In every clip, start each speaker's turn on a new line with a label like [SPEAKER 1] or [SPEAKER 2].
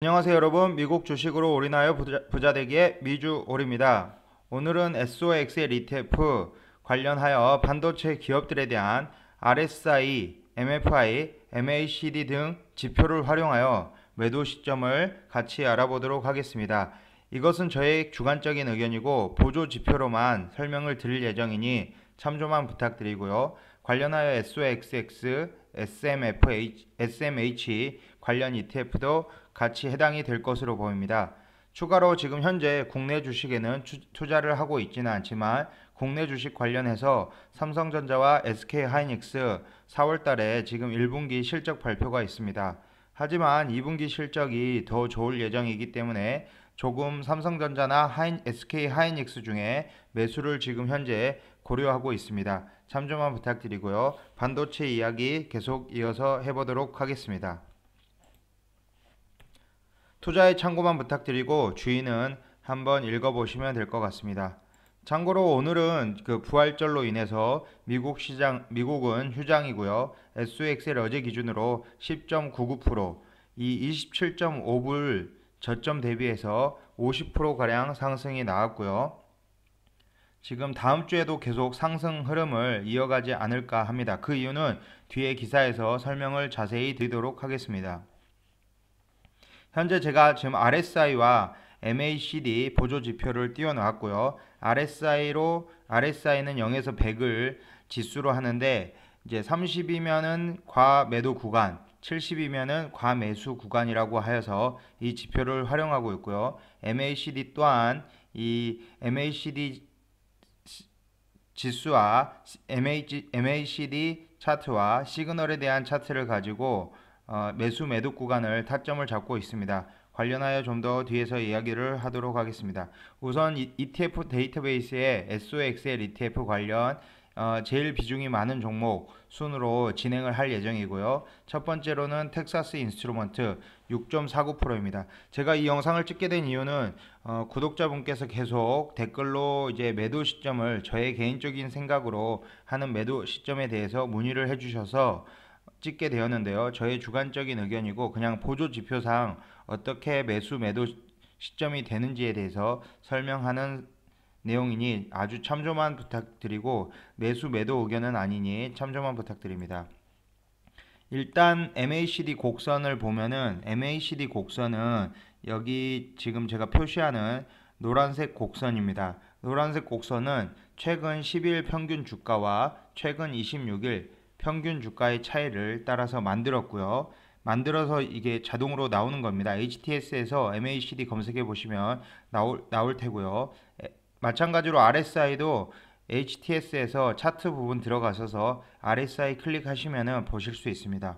[SPEAKER 1] 안녕하세요 여러분 미국 주식으로 올인하여 부자, 부자되기의 미주올입니다. 오늘은 SOX의 ETF 관련하여 반도체 기업들에 대한 RSI, MFI, MACD 등 지표를 활용하여 매도 시점을 같이 알아보도록 하겠습니다. 이것은 저의 주관적인 의견이고 보조 지표로만 설명을 드릴 예정이니 참조만 부탁드리고요. 관련하여 SOXX, SMFH, SMH 관련 ETF도 같이 해당이 될 것으로 보입니다. 추가로 지금 현재 국내 주식에는 투자를 하고 있지는 않지만 국내 주식 관련해서 삼성전자와 SK하이닉스 4월달에 지금 1분기 실적 발표가 있습니다. 하지만 2분기 실적이 더 좋을 예정이기 때문에 조금 삼성전자나 하인, SK 하이닉스 중에 매수를 지금 현재 고려하고 있습니다. 참조만 부탁드리고요. 반도체 이야기 계속 이어서 해보도록 하겠습니다. 투자의 참고만 부탁드리고 주인은 한번 읽어보시면 될 것 같습니다. 참고로 오늘은 그 부활절로 인해서 미국 시장 미국은 휴장이고요. SXL 어제 기준으로 10.99%, 이 27.5불 저점 대비해서 50% 가량 상승이 나왔고요. 지금 다음 주에도 계속 상승 흐름을 이어가지 않을까 합니다. 그 이유는 뒤에 기사에서 설명을 자세히 드리도록 하겠습니다. 현재 제가 지금 RSI와 MACD 보조 지표를 띄워놓았고요. RSI로 RSI는 0에서 100을 지수로 하는데 이제 30이면은 과매도 구간, 70이면은 과매수 구간이라고 하여서 이 지표를 활용하고 있고요. MACD 또한 이 MACD 지수와 MACD 차트와 시그널에 대한 차트를 가지고 어, 매수 매도 구간을 타점을 잡고 있습니다. 관련하여 좀 더 뒤에서 이야기를 하도록 하겠습니다. 우선 ETF 데이터베이스에 SOXL ETF 관련 어, 제일 비중이 많은 종목 순으로 진행을 할 예정이고요. 첫 번째로는 텍사스 인스트루먼트 6.49%입니다. 제가 이 영상을 찍게 된 이유는 어, 구독자분께서 계속 댓글로 이제 매도 시점을 저의 개인적인 생각으로 하는 매도 시점에 대해서 문의를 해주셔서 찍게 되었는데요. 저의 주관적인 의견이고 그냥 보조 지표상 어떻게 매수 매도 시점이 되는지에 대해서 설명하는 내용이니 아주 참조만 부탁드리고 매수 매도 의견은 아니니 참조만 부탁드립니다. 일단 MACD 곡선을 보면은 MACD 곡선은 여기 지금 제가 표시하는 노란색 곡선입니다. 노란색 곡선은 최근 10일 평균 주가와 최근 26일 평균 주가의 차이를 따라서 만들었고요. 만들어서 이게 자동으로 나오는 겁니다. HTS에서 MACD 검색해 보시면 나올, 나올 테고요. 마찬가지로 RSI도 HTS에서 차트 부분 들어가셔서 RSI 클릭하시면 보실 수 있습니다.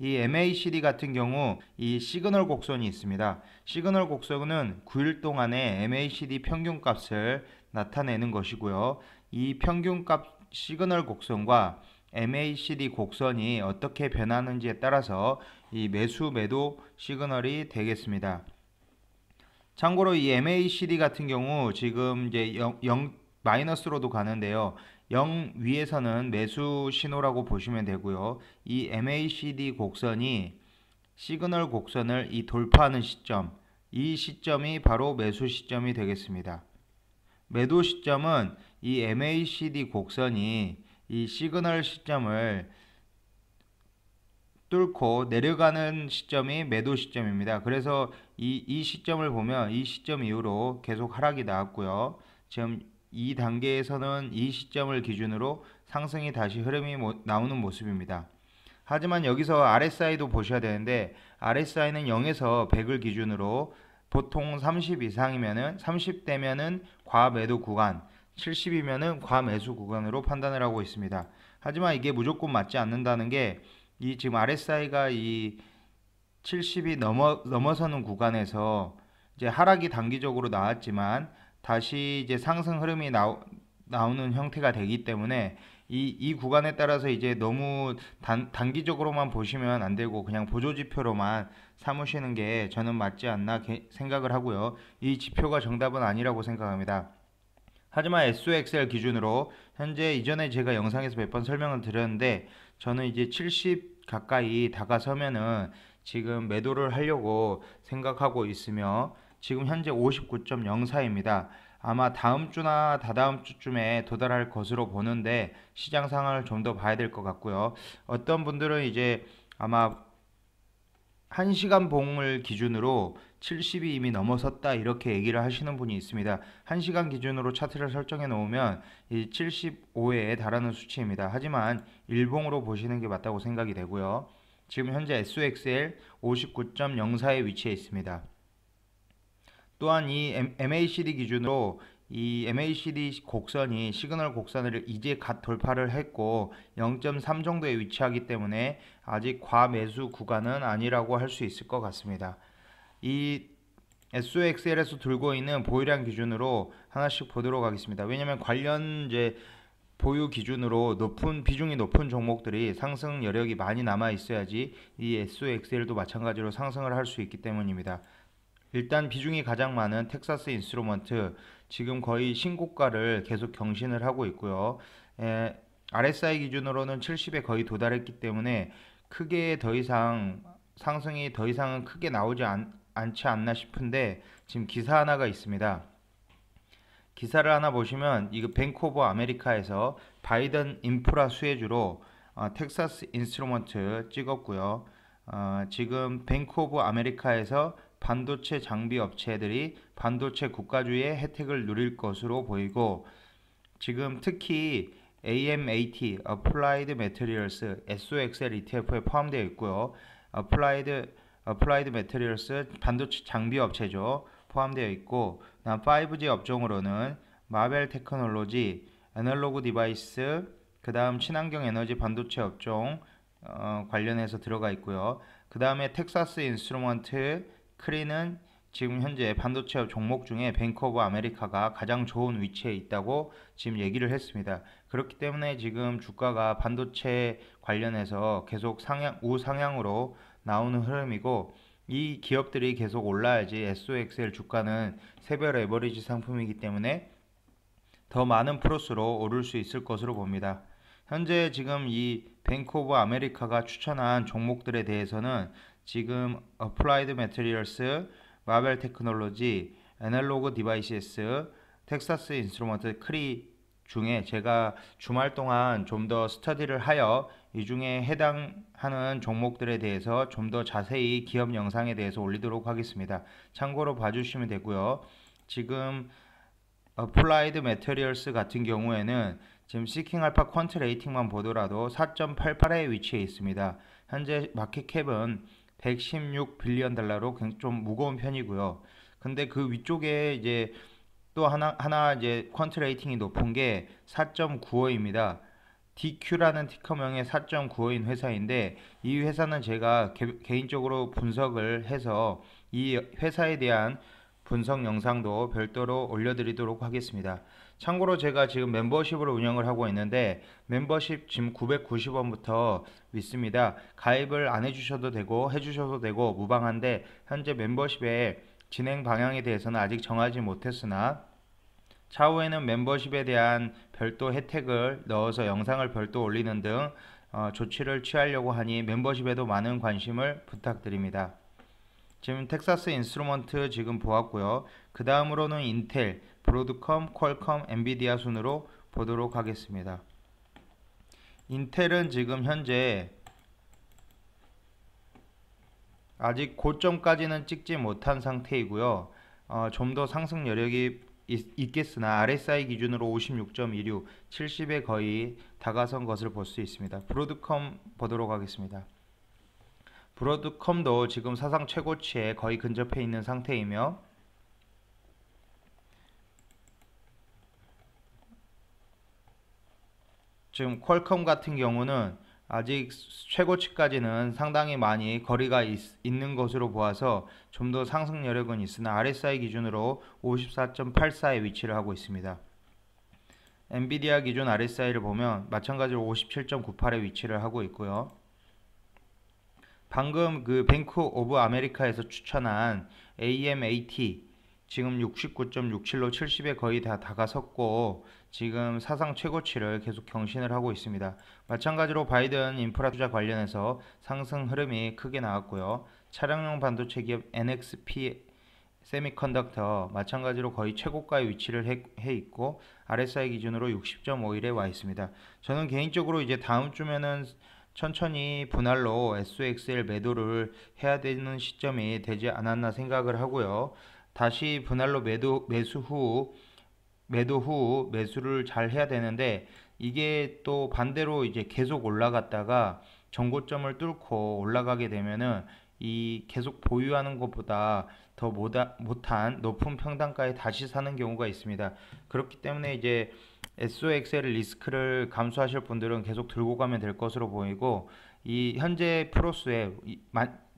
[SPEAKER 1] 이 MACD 같은 경우 이 시그널 곡선이 있습니다. 시그널 곡선은 9일 동안의 MACD 평균값을 나타내는 것이고요. 이 평균값 시그널 곡선과 MACD 곡선이 어떻게 변하는지에 따라서 이 매수 매도 시그널이 되겠습니다. 참고로 이 MACD 같은 경우 지금 이제 0, 0 마이너스로도 가는데요. 0 위에서는 매수 신호라고 보시면 되고요. 이 MACD 곡선이 시그널 곡선을 이 돌파하는 시점, 이 시점이 바로 매수 시점이 되겠습니다. 매도 시점은 이 MACD 곡선이 이 시그널 시점을 뚫고 내려가는 시점이 매도 시점입니다. 그래서 이, 이 시점을 보면 이 시점 이후로 계속 하락이 나왔고요. 지금 이 단계에서는 이 시점을 기준으로 상승이 다시 흐름이 모, 나오는 모습입니다. 하지만 여기서 RSI도 보셔야 되는데 RSI는 0에서 100을 기준으로 보통 30 이상이면은 30대면은 과매도 구간 70이면은 과매수 구간으로 판단을 하고 있습니다. 하지만 이게 무조건 맞지 않는다는 게 이 지금 RSI가 이 70이 넘어 넘어서는 구간에서 이제 하락이 단기적으로 나왔지만 다시 이제 상승 흐름이 나오, 나오는 형태가 되기 때문에 이, 이 구간에 따라서 이제 너무 단, 단기적으로만 보시면 안 되고 그냥 보조지표로만 삼으시는 게 저는 맞지 않나 생각을 하고요. 이 지표가 정답은 아니라고 생각합니다. 하지만 SOXL 기준으로 현재 이전에 제가 영상에서 몇 번 설명을 드렸는데 저는 이제 70 가까이 다가서면은 지금 매도를 하려고 생각하고 있으며 지금 현재 59.04입니다. 아마 다음 주나 다다음 주쯤에 도달할 것으로 보는데 시장 상황을 좀 더 봐야 될 것 같고요. 어떤 분들은 이제 아마 1시간 봉을 기준으로 70이 이미 넘어섰다 이렇게 얘기를 하시는 분이 있습니다. 1시간 기준으로 차트를 설정해 놓으면 이 75에 달하는 수치입니다. 하지만 일봉으로 보시는 게 맞다고 생각이 되고요. 지금 현재 SOXL 59.04에 위치해 있습니다. 또한 이 MACD 기준으로 이 MACD 곡선이 시그널 곡선을 이제 갓 돌파를 했고 0.3 정도에 위치하기 때문에 아직 과매수 구간은 아니라고 할 수 있을 것 같습니다. 이 s o x l 에 들고 있는 보유량 기준으로 하나씩 보도록 하겠습니다. 왜냐하면 관련 이제 보유 기준으로 높은 비중이 높은 종목들이 상승 여력이 많이 남아 있어야지 이 SOXL도 마찬가지로 상승을 할 수 있기 때문입니다. 일단 비중이 가장 많은 텍사스 인스트루먼트 지금 거의 신고가를 계속 경신을 하고 있고요. 에, RSI 기준으로는 70에 거의 도달했기 때문에 크게 더 이상 상승이 더 이상은 크게 나오지 않, 않지 않나 싶은데 지금 기사 하나가 있습니다. 기사를 하나 보시면 이거 뱅크 오브 아메리카에서 바이든 인프라 수혜주로 어, 텍사스 인스트루먼트 찍었고요. 어, 지금 뱅크 오브 아메리카에서 반도체 장비 업체들이 반도체 국가주의 혜택을 누릴 것으로 보이고 지금 특히 AMAT (Applied Materials) SOXL ETF에 포함되어 있고요. Applied Applied Materials 반도체 장비 업체죠. 포함되어 있고 그 다음 5G 업종으로는 마벨 테크놀로지, 애널로그 디바이스, 그 다음 친환경 에너지 반도체 업종 어, 관련해서 들어가 있고요. 그 다음에 텍사스 인스트루먼트, 크리는 지금 현재 반도체업 종목 중에 뱅크 오브 아메리카가 가장 좋은 위치에 있다고 지금 얘기를 했습니다. 그렇기 때문에 지금 주가가 반도체 관련해서 계속 상향, 우상향으로 나오는 흐름이고 이 기업들이 계속 올라야지 SOXL 주가는 세별 에버리지 상품이기 때문에 더 많은 플러스로 오를 수 있을 것으로 봅니다. 현재 지금 이 뱅크 오브 아메리카가 추천한 종목들에 대해서는 지금 어플라이드 매트리얼스 마벨 테크놀로지, 애널로그 디바이시스, 텍사스 인스트루먼트 크리 중에 제가 주말 동안 좀 더 스터디를 하여 이 중에 해당하는 종목들에 대해서 좀 더 자세히 기업 영상에 대해서 올리도록 하겠습니다. 참고로 봐주시면 되고요. 지금 어플라이드 매트리얼스 같은 경우에는 지금 시킹 알파 퀀트 레이팅만 보더라도 4.88에 위치해 있습니다. 현재 마켓캡은 116 빌리언 달러로 좀 무거운 편이고요. 근데 그 위쪽에 이제 또 하나 하나 이제 퀀트 레이팅이 높은 게 4.95입니다. DQ라는 티커명의 4.95인 회사인데 이 회사는 제가 개, 개인적으로 분석을 해서 이 회사에 대한 분석 영상도 별도로 올려드리도록 하겠습니다. 참고로 제가 지금 멤버십으로 운영을 하고 있는데 멤버십 지금 990원부터 있습니다. 가입을 안 해주셔도 되고 해주셔도 되고 무방한데 현재 멤버십의 진행 방향에 대해서는 아직 정하지 못했으나 차후에는 멤버십에 대한 별도 혜택을 넣어서 영상을 별도 올리는 등 어, 조치를 취하려고 하니 멤버십에도 많은 관심을 부탁드립니다. 지금 텍사스 인스트루먼트 지금 보았고요. 그 다음으로는 인텔. 브로드컴, 퀄컴, 엔비디아 순으로 보도록 하겠습니다. 인텔은 지금 현재 아직 고점까지는 찍지 못한 상태이고요. 어, 좀더 상승 여력이 있, 겠으나 RSI 기준으로 56.26, 70에 거의 다가선 것을 볼 수 있습니다. 브로드컴 보도록 하겠습니다. 브로드컴도 지금 사상 최고치에 거의 근접해 있는 상태이며 지금 퀄컴 같은 경우는 아직 최고치까지는 상당히 많이 거리가 있, 는 것으로 보아서 좀 더 상승 여력은 있으나 RSI 기준으로 54.84의 위치를 하고 있습니다. 엔비디아 기준 RSI를 보면 마찬가지로 57.98의 위치를 하고 있고요. 방금 그 뱅크 오브 아메리카에서 추천한 AMAT 지금 69.67로 70에 거의 다 다가섰고 지금 사상 최고치를 계속 경신을 하고 있습니다. 마찬가지로 바이든 인프라 투자 관련해서 상승 흐름이 크게 나왔고요. 차량용 반도체 기업 NXP 세미컨덕터 마찬가지로 거의 최고가에 위치를 해, 있고 RSI 기준으로 60.5일에 와 있습니다. 저는 개인적으로 이제 다음 주면은 천천히 분할로 s x l 매도를 해야 되는 시점이 되지 않았나 생각을 하고요. 다시 분할로 매도 매수 후 매도 후 매수를 잘 해야 되는데 이게 또 반대로 이제 계속 올라갔다가 정고점을 뚫고 올라가게 되면은 이 계속 보유하는 것보다 더 못하, 못한 높은 평단가에 다시 사는 경우가 있습니다. 그렇기 때문에 이제 SOXL 리스크를 감수하실 분들은 계속 들고 가면 될 것으로 보이고 이 현재 프로스에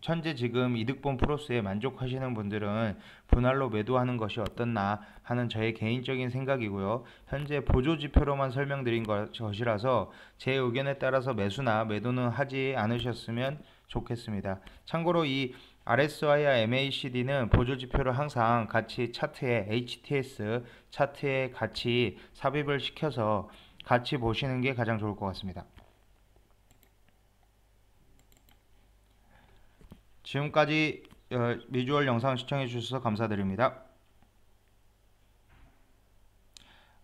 [SPEAKER 1] 현재 지금 이득본 프로스에 만족하시는 분들은 분할로 매도하는 것이 어떻나 하는 저의 개인적인 생각이고요. 현재 보조지표로만 설명드린 것이라서 제 의견에 따라서 매수나 매도는 하지 않으셨으면 좋겠습니다. 참고로 이 RSI와 MACD는 보조지표를 항상 같이 차트에 HTS 차트에 같이 삽입을 시켜서 같이 보시는 게 가장 좋을 것 같습니다. 지금까지 미주얼 어, 영상 시청해 주셔서 감사드립니다.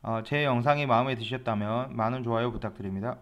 [SPEAKER 1] 어, 제 영상이 마음에 드셨다면 많은 좋아요 부탁드립니다.